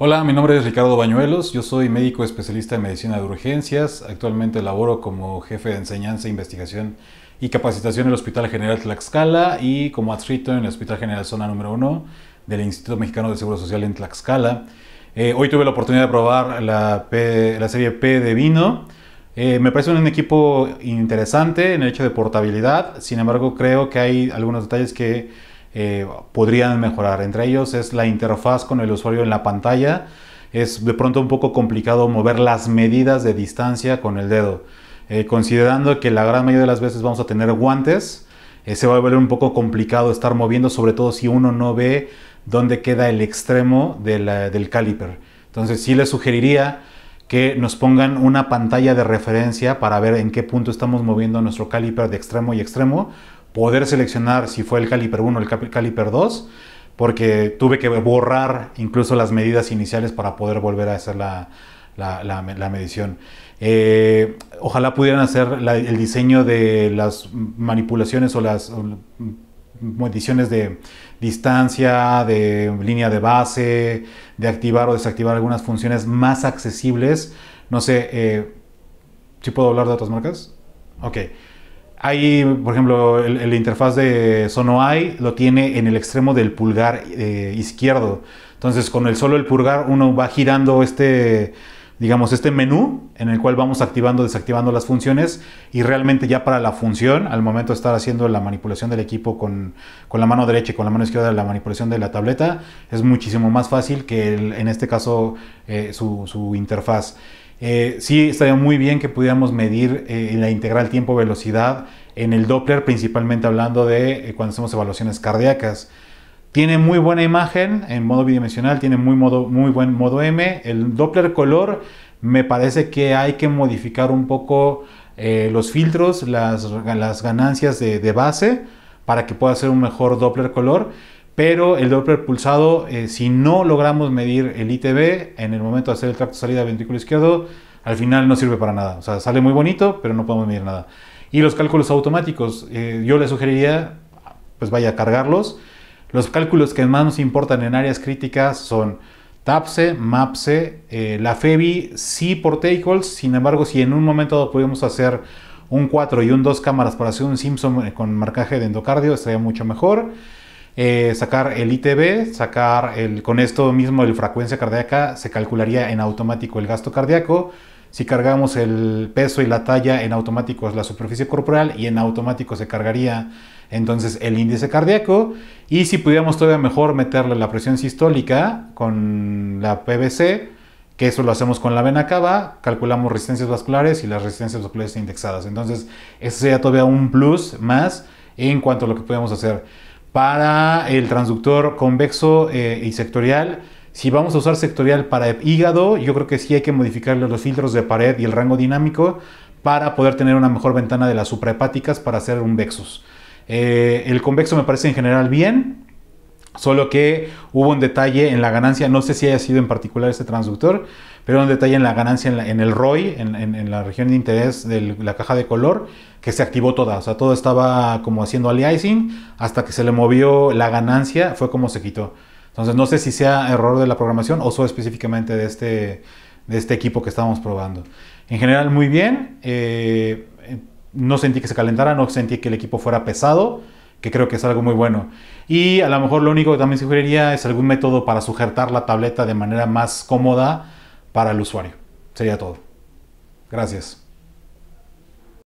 Hola, mi nombre es Ricardo Bañuelos, yo soy médico especialista en medicina de urgencias, actualmente laboro como jefe de enseñanza, investigación y capacitación en el Hospital General Tlaxcala y como adscrito en el Hospital General Zona Número 1 del Instituto Mexicano de Seguro Social en Tlaxcala. Eh, hoy tuve la oportunidad de probar la, serie P de vino. Eh, me parece un equipo interesante en el hecho de portabilidad, sin embargo creo que hay algunos detalles que eh, podrían mejorar. Entre ellos es la interfaz con el usuario en la pantalla. Es de pronto un poco complicado mover las medidas de distancia con el dedo. Eh, considerando que la gran mayoría de las veces vamos a tener guantes, eh, se va a volver un poco complicado estar moviendo, sobre todo si uno no ve dónde queda el extremo del caliper. Entonces sí les sugeriría que nos pongan una pantalla de referencia para ver en qué punto estamos moviendo nuestro caliper de extremo y extremo, poder seleccionar si fue el caliper 1 o el caliper 2, porque tuve que borrar incluso las medidas iniciales para poder volver a hacer la, medición. Eh, ojalá pudieran hacer el diseño de las manipulaciones o las mediciones de distancia, de línea de base, de activar o desactivar algunas funciones más accesibles. No sé, ¿si eh, ¿sí puedo hablar de otras marcas? Ok. Ahí, por ejemplo, el, interfaz de Sonoai lo tiene en el extremo del pulgar eh, izquierdo. Entonces, con el solo el pulgar uno va girando este, digamos, este menú en el cual vamos activando, desactivando las funciones y realmente ya para la función, al momento de estar haciendo la manipulación del equipo con, con la mano derecha y con la mano izquierda, la manipulación de la tableta, es muchísimo más fácil que en este caso eh, su, su interfaz. Eh, sí, estaría muy bien que pudiéramos medir eh, la integral tiempo-velocidad en el Doppler, principalmente hablando de eh, cuando hacemos evaluaciones cardíacas. Tiene muy buena imagen en modo bidimensional, tiene muy, modo, muy buen modo M. El Doppler color me parece que hay que modificar un poco los filtros, las, ganancias de, de base para que pueda ser un mejor Doppler color pero el Doppler pulsado, eh, si no logramos medir el ITB en el momento de hacer el tracto salida del ventrículo izquierdo, al final no sirve para nada. O sea, sale muy bonito, pero no podemos medir nada. Y los cálculos automáticos, eh, yo le sugeriría, pues vaya a cargarlos. Los cálculos que más nos importan en áreas críticas son TAPSE, MAPSE, eh, la FEBI, sí por calls. Sin embargo, si en un momento pudiéramos hacer un 4 y un 2 cámaras para hacer un Simpson con marcaje de endocardio, estaría mucho mejor. Eh, sacar el ITB, sacar el, con esto mismo el frecuencia cardíaca, se calcularía en automático el gasto cardíaco. Si cargamos el peso y la talla, en automático es la superficie corporal y en automático se cargaría entonces el índice cardíaco. Y si pudiéramos todavía mejor meterle la presión sistólica con la PVC, que eso lo hacemos con la vena cava, calculamos resistencias vasculares y las resistencias vasculares indexadas. Entonces, ese sería todavía un plus más en cuanto a lo que podemos hacer para el transductor convexo eh, y sectorial. Si vamos a usar sectorial para hígado, yo creo que sí hay que modificarle los filtros de pared y el rango dinámico para poder tener una mejor ventana de las suprahepáticas para hacer un vexus. Eh, el convexo me parece en general bien, Solo que hubo un detalle en la ganancia, no sé si haya sido en particular este transductor, pero un detalle en la ganancia en, el ROI, en, la región de interés de la caja de color, que se activó toda. O sea, todo estaba como haciendo aliasing, hasta que se le movió la ganancia, fue como se quitó. Entonces, no sé si sea error de la programación o solo específicamente de este, de este equipo que estábamos probando. En general, muy bien. Eh, eh, no sentí que se calentara, no sentí que el equipo fuera pesado que creo que es algo muy bueno. Y a lo mejor lo único que también sugeriría es algún método para sujetar la tableta de manera más cómoda para el usuario. Sería todo. Gracias.